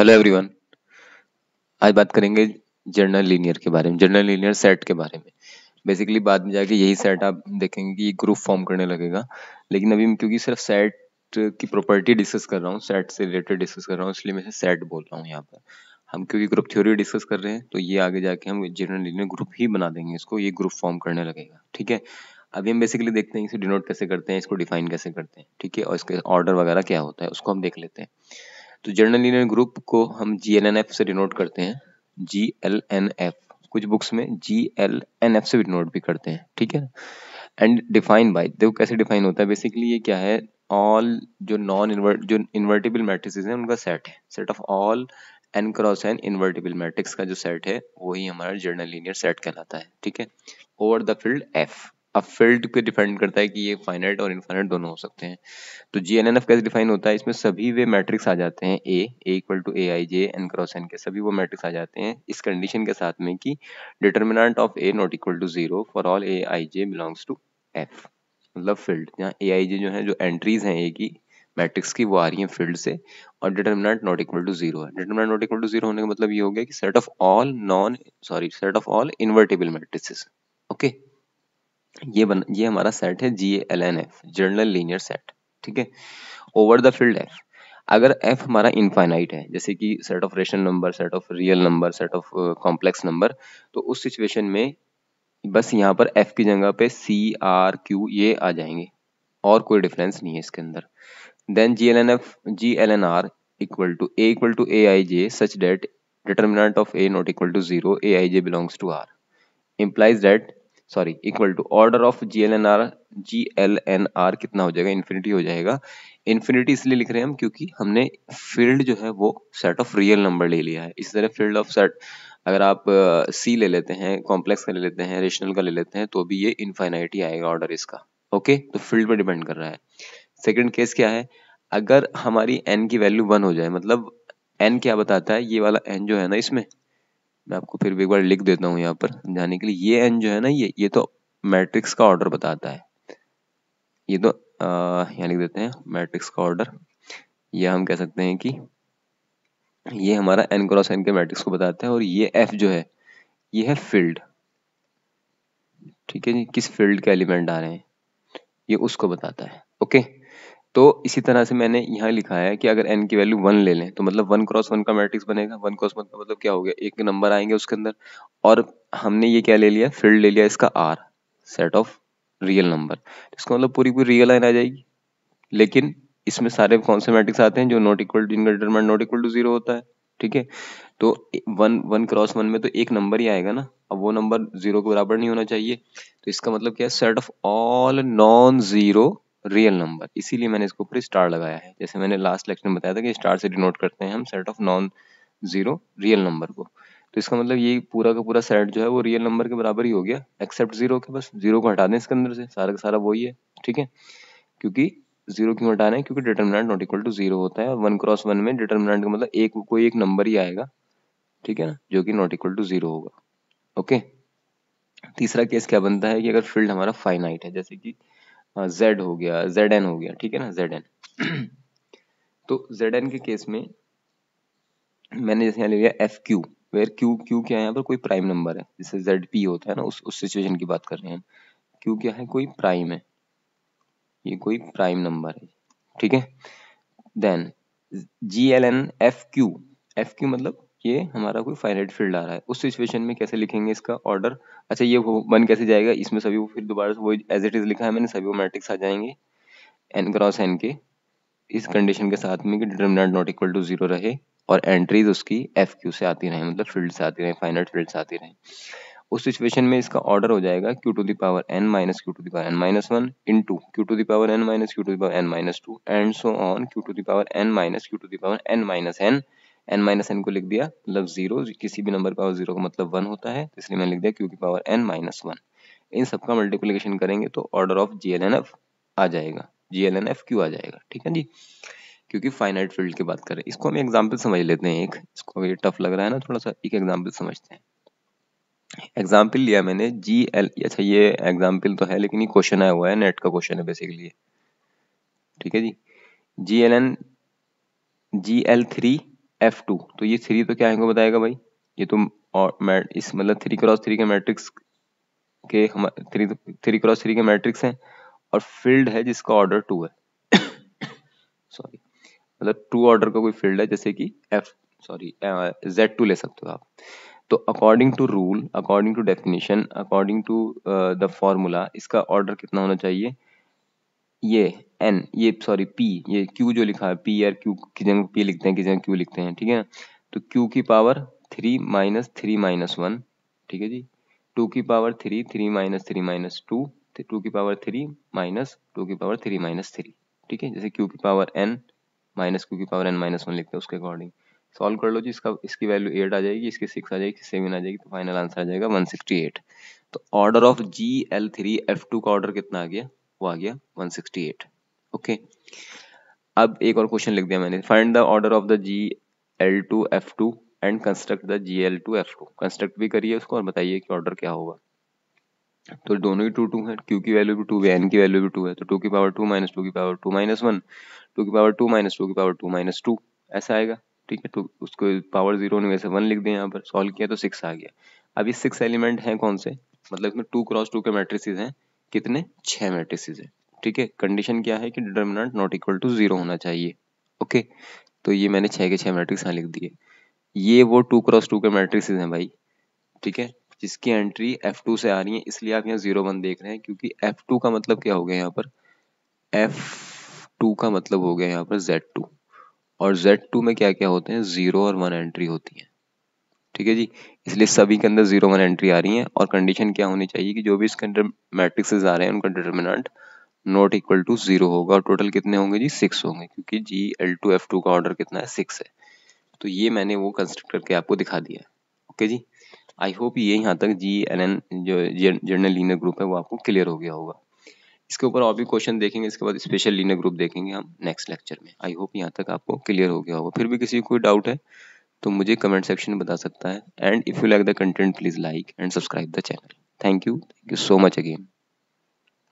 hello everyone आज बात करेंगे जर्नल लीनियर के बारे में जर्नल लीनियर सेट के बारे में बेसिकली बाद में जाके यही सेट आप देखेंगे कि ग्रुप फॉर्म करने लगेगा लेकिन अभी मैं क्योंकि सिर्फ सेट की प्रॉपर्टी डिस्कस कर रहा हूँ सेट से रिलेटेड डिस्कस कर रहा हूँ इसलिए मैं सेट बोल रहा हूँ यहाँ पर हम क्योंकि ग्रुप थ्योरी डिस्कस कर रहे हैं तो ये आगे जाके हम जर्नल लीनियर ग्रुप ही बना देंगे इसको ये ग्रुप फॉर्म करने लगेगा ठीक है अभी हम बेसिकली देखते हैं इसे डिनोट कैसे करते हैं इसको डिफाइन कैसे करते हैं ठीक है और इसके ऑर्डर वगैरह क्या होता है उसको हम देख लेते हैं तो जर्नल लीनियर ग्रुप को हम जी एल एन एफ से डिनोट करते हैं जी एल एन एफ कुछ बुक्स में जी एल एन एफ से भी डिनोट भी करते हैं ठीक है एंड डिफाइन बाय देखो कैसे डिफाइन होता है बेसिकली ये क्या है ऑल जो नॉन इन्वर्ट जो इन्वर्टेबल मैट्रिसेस हैं उनका सेट है set of all N cross N invertible matrix का जो सेट है वही हमारा जर्नल लीनियर सेट कहलाता है ठीक है ओवर द फील्ड एफ अब फील्ड पे डिपेंड करता है कि ये फाइनाइट और इनफाइनाइट दोनों हो सकते हैं तो जी एन एन एफ कैसे डिफाइन होता है इसमें सभी वे मैट्रिक्स आ जाते हैं A A equal to A I J N cross N के सभी वो मैट्रिक्स आ जाते हैं इस कंडीशन के साथ में कि determinant of A not equal to zero for all A I J belongs to F मतलब फील्ड यहाँ ए आई जे जो है जो एंट्रीज हैं ए की मैट्रिक्स की वो आ रही है फील्ड से और determinant not equal to zero है determinant not equal to zero होने का मतलब ये हो गया कि set of all non sorry set of all invertible matrix okay ये बन ये हमारा सेट है G L N F general linear set ठीक है ओवर द फील्ड एफ अगर एफ हमारा इनफाइनाइट है जैसे कि set of ration number set of real number set of complex number तो उस सिचुएशन में बस यहाँ पर एफ की जगह पे सी आर क्यू ये आ जाएंगे और कोई डिफरेंस नहीं है इसके अंदर then G L N F G L N R equal to A equal to A I J such that determinant of A not equal to zero A I J belongs to R implies that sorry equal to order of G L N R G L N R कितना हो जाएगा infinity हो जाएगा infinity इसलिए लिख रहे हैं हम क्योंकि हमने फील्ड जो है वो सेट ऑफ रियल नंबर ले लिया है इसी तरह फील्ड ऑफ सेट अगर आप सी ले लेते हैं कॉम्प्लेक्स का ले लेते हैं रेशनल का ले लेते हैं तो भी ये इन्फाइनाइटी आएगा ऑर्डर इसका ओके तो फील्ड पर डिपेंड कर रहा है सेकेंड केस क्या है अगर हमारी एन की वैल्यू वन हो जाए मतलब एन क्या बताता है ये वाला एन जो है ना इसमें मैं आपको फिर एक बार लिख देता हूँ यहाँ पर समझाने के लिए ये एन जो है ना ये ये तो मैट्रिक्स का ऑर्डर बताता है ये तो यहाँ लिख देते हैं मैट्रिक्स का ऑर्डर ये हम कह सकते हैं कि ये हमारा एन क्रॉस एन के मैट्रिक्स को बताता है और ये एफ जो है ये है फील्ड ठीक है जी किस फील्ड के एलिमेंट आ रहे हैं ये उसको बताता है ओके तो इसी तरह से मैंने यहाँ लिखा है कि अगर एन की वैल्यू वन ले लें तो मतलब वन क्रॉस वन का मैट्रिक्स बनेगा वन क्रॉस वन का मतलब क्या हो गया एक नंबर आएंगे उसके अंदर और हमने ये क्या ले लिया फील्ड ले लिया इसका R set of real number इसका मतलब पूरी पूरी रियल लाइन आ जाएगी लेकिन इसमें सारे कौन से मैट्रिक्स आते हैं जो नॉट इक्वल टू इनका determinant not equal to zero होता है ठीक है तो वन वन क्रॉस वन में तो एक नंबर ही आएगा ना अब वो नंबर जीरो के बराबर नहीं होना चाहिए तो इसका मतलब क्या है set of all non zero real number इसीलिए मैंने इसके ऊपर स्टार लगाया है जैसे मैंने लास्ट लेक्चर में बताया था कि स्टार से डिनोट करते हैं हम set of non zero real number को तो इसका मतलब ये पूरा का पूरा सेट जो है वो रियल नंबर के बराबर ही हो गया एक्सेप्ट जीरो के बस जीरो को हटा दें इसके अंदर से सारा का सारा वही है ठीक है क्योंकि जीरो क्यों हटाना है क्योंकि determinant not equal to zero होता है और वन क्रॉस वन में डिटर्मिनेंट का मतलब एक कोई एक नंबर ही आएगा ठीक है ना जो कि नॉट इक्वल टू जीरो होगा ओके तीसरा केस क्या बनता है कि अगर फील्ड हमारा फाइनाइट है जैसे कि जेड हाँ, हो गया जेड एन हो गया ठीक है ना जेड एन तो जेड एन के केस में मैंने जैसे यहाँ ले लिया F Q where Q Q क्या है यहाँ पर कोई प्राइम नंबर है जैसे जेड पी होता है ना उस उस सिचुएशन की बात कर रहे हैं क्यू क्या है कोई प्राइम है ये कोई प्राइम नंबर है ठीक है then G L N F Q F Q मतलब ये हमारा कोई फाइनाइट फील्ड आ रहा है उस सिचुएशन में कैसे लिखेंगे इसका ऑर्डर अच्छा ये वो बन कैसे जाएगा इसमें सभी वो फिर दोबारा से वो एज इट इज़ लिखा है मैंने सभी वो मैट्रिक्स आ जाएंगे एन क्रॉस एन के इस कंडीशन के साथ में कि determinant not equal to zero रहे और एंट्रीज उसकी एफ क्यू से आती रहे मतलब फील्ड से आती रहे फाइनाइट फील्ड से आती रहे उस सिचुएशन में इसका ऑर्डर हो जाएगा Q to the power N minus Q to the power N minus one into Q to the power N minus Q to the power N minus two and so on Q to the power N minus Q to the power N minus N N minus N को लिख दिया मतलब zero किसी भी number power zero का मतलब one होता है तो इसलिए मैंने लिख दिया क्यू की पावर एन माइनस वन इन सबका मल्टीप्लीकेशन करेंगे तो order of G L N F आ जाएगा G L N F Q आ जाएगा ठीक है जी क्योंकि फाइनाइट फील्ड की बात करें इसको हम एग्जाम्पल समझ लेते हैं एक इसको ये टफ लग रहा है ना थोड़ा सा एक एग्जाम्पल समझते हैं एग्जाम्पल लिया मैंने जी एल अच्छा ये एग्जाम्पल तो है लेकिन ये क्वेश्चन आया हुआ है नेट का क्वेश्चन है बेसिकली ठीक है G G L N G L three F two तो ये थ्री तो क्या एंगल बताएगा भाई ये तो और इस मतलब थ्री क्रॉस थ्री के मैट्रिक्स के हम थ्री थ्री क्रॉस थ्री के मैट्रिक्स हैं और फील्ड है जिसका ऑर्डर टू है सॉरी मतलब टू ऑर्डर का कोई फील्ड है जैसे कि एफ सॉरी जेड टू ले सकते हो आप तो according to rule according to definition according to the formula इसका ऑर्डर कितना होना चाहिए ये एन ये सॉरी पी ये क्यू जो लिखा है पी आर क्यू की जगह पी लिखते हैं किसी जगह क्यू लिखते हैं ठीक है तो क्यू की power three minus three minus one ठीक है जी टू की power three three minus three minus two two की पावर थ्री माइनस टू की पावर थ्री माइनस थ्री ठीक है जैसे क्यू की पावर एन माइनस क्यू की पावर एन माइनस वन लिखते हैं उसके अकॉर्डिंग सॉल्व कर लो जी इसका इसकी वैल्यू एट आ जाएगी इसकी सिक्स आ जाएगी सेवन आ जाएगी तो फाइनल आंसर आ जाएगा वन सिक्सटी एट तो order of G L three F two का ऑर्डर कितना आ गया वो आ गया वन सिक्सटी एट ओके अब एक और क्वेश्चन लिख दिया मैंने find the order of the G L two F two and construct the G L two F two construct भी करिए उसको और बताइए कि ऑर्डर क्या होगा तो दोनों ही टू टू है क्यू की वैल्यू भी टू है एन की वैल्यू भी टू है तो टू की पावर टू माइनस टू की power two minus one two की पावर टू माइनस टू की पावर टू माइनस टू ऐसा आएगा ठीक है तो उसको पावर जीरो ने वैसे वन लिख दें यहाँ पर सॉल्व किया तो सिक्स आ गया अब ये सिक्स एलिमेंट हैं कौन से मतलब इसमें टू क्रॉस टू के मैट्रिसेस हैं कितने छः मैट्रिसेस हैं ठीक है कंडीशन क्या है कि determinant not equal to zero होना चाहिए ओके तो ये मैंने छः के छः मैट्रिक्स यहाँ लिख दिए ये वो टू क्रॉस टू के मैट्रिक्स हैं भाई ठीक है जिसकी एंट्री F2 से आ रही है इसलिए आप यहाँ जीरो वन देख रहे हैं क्योंकि F2 का मतलब क्या हो गया यहाँ पर F2 का मतलब हो गया यहाँ पर Z2 और Z2 में क्या क्या होते हैं जीरो और वन एंट्री होती है ठीक है जी इसलिए सभी के अंदर जीरो वन एंट्री आ रही है और कंडीशन क्या होनी चाहिए कि जो भी इसके अंदर मैट्रिक्सेज आ रहे हैं उनका determinant not equal to zero होगा और टोटल कितने होंगे जी सिक्स होंगे क्योंकि G L two F two का ऑर्डर कितना है सिक्स है तो ये मैंने वो कंस्ट्रक्ट करके आपको दिखा दिया ओके जी आई होप ये यहाँ तक जी एन एन जो जनरल लीनर ग्रुप है वो आपको क्लियर हो गया होगा इसके ऊपर और भी क्वेश्चन देखेंगे इसके बाद स्पेशल लीनर ग्रुप देखेंगे हम नेक्स्ट लेक्चर में आई होप यहाँ तक आपको क्लियर हो गया होगा फिर भी किसी को कोई डाउट है तो मुझे कमेंट सेक्शन में बता सकता है and if you like the content please like and subscribe the channel thank you thank you so much again